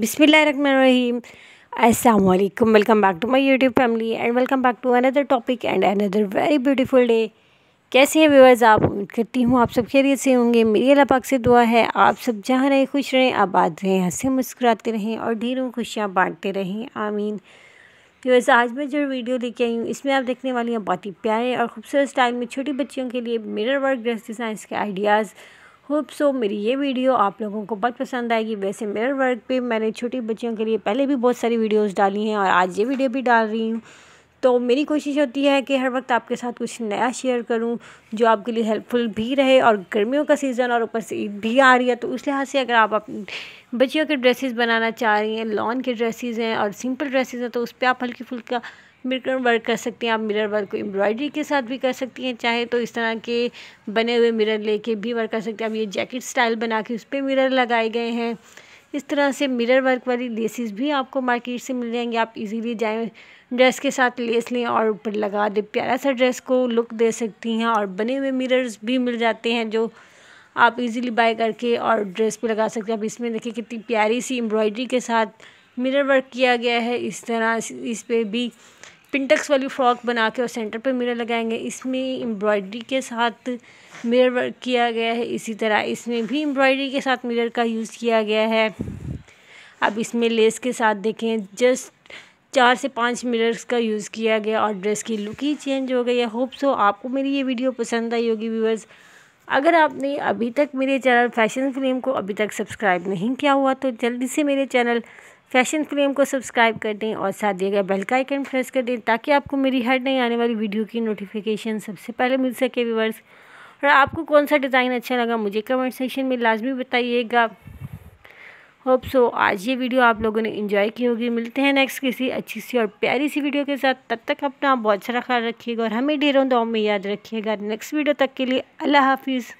बिसमीम असलकम welcome back to my YouTube family and welcome back to another topic and another very beautiful day कैसे हैं viewers आप उम्मीद करती हूँ आप सब खैरियत से होंगे मेरी अल्लाह पाक से दुआ है आप सब जहाँ रहें खुश रहें आबाद रहें हंसे मुस्कुराते रहें और ढेरों खुशियाँ बांटते रहें आमीन व्यूवर्स आज मैं जो वीडियो लेके आई हूँ इसमें आप देखने वाली हैं बहुत ही प्यारे और खूबसूरत स्टाइल में छोटी बच्चियों के लिए मिरर वर्क ड्रेस डिज़ाइन के आइडियाज़ होप सो मेरी ये वीडियो आप लोगों को बहुत पसंद आएगी वैसे मेरे वर्क पे मैंने छोटी बच्चियों के लिए पहले भी बहुत सारी वीडियोस डाली हैं और आज ये वीडियो भी डाल रही हूँ तो मेरी कोशिश होती है कि हर वक्त आपके साथ कुछ नया शेयर करूं जो आपके लिए हेल्पफुल भी रहे और गर्मियों का सीज़न और ऊपर से ईद भी आ रही है तो उस लिहाज से अगर आप बच्चियों के ड्रेसेस बनाना चाह रही हैं लॉन के ड्रेसेस हैं और सिंपल ड्रेसेस हैं तो उस पर आप हल्की फुल्का मिरर वर्क कर सकती हैं आप मिरर वर्क को एम्ब्रॉयडरी के साथ भी कर सकती हैं चाहे तो इस तरह के बने हुए मिरर लेके भी वर्क कर सकते हैं आप ये जैकेट स्टाइल बना के उस पर मिरर लगाए गए हैं इस तरह से मिरर वर्क वाली लेसिस भी आपको मार्केट से मिल जाएंगी आप इजीली जाएँ ड्रेस के साथ लेस लें और ऊपर लगा दें प्यारा सा ड्रेस को लुक दे सकती हैं और बने हुए मिरर्स भी मिल जाते हैं जो आप इजीली बाय करके और ड्रेस पे लगा सकते हैं अब इसमें देखिए कितनी प्यारी सी एम्ब्रॉयडरी के साथ मिरर वर्क किया गया है इस तरह इस पर भी पिंटक्स वाली फ्रॉक बना के और सेंटर पे मिरर लगाएंगे इसमें एम्ब्रॉयडरी के साथ मिरर वर्क किया गया है इसी तरह इसमें भी एम्ब्रॉयडरी के साथ मिरर का यूज़ किया गया है अब इसमें लेस के साथ देखें जस्ट चार से पाँच मिनट्स का यूज़ किया गया और ड्रेस की लुक ही चेंज हो गई है होप सो आपको मेरी ये वीडियो पसंद आई होगी व्यूवर्स अगर आपने अभी तक मेरे चैनल फैशन फिल्म को अभी तक सब्सक्राइब नहीं किया हुआ तो जल्दी से मेरे चैनल फैशन फिल्म को सब्सक्राइब कर दें और साथ दिए गए बेल का आइकन प्रेस कर दें ताकि आपको मेरी हर नई आने वाली वीडियो की नोटिफिकेशन सबसे पहले मिल सके व्यूवर्स और आपको कौन सा डिज़ाइन अच्छा लगा मुझे कमेंट सेक्शन में लाजमी बताइएगा होप सो आज ये वीडियो आप लोगों ने इन्जॉय की होगी मिलते हैं नेक्स्ट किसी अच्छी सी और प्यारी सी वीडियो के साथ तब तक अपना बहुत सारा ख्याल रखिएगा और हमें ढेरों दो में याद रखिएगा नेक्स्ट वीडियो तक के लिए अल्लाह हाफिज़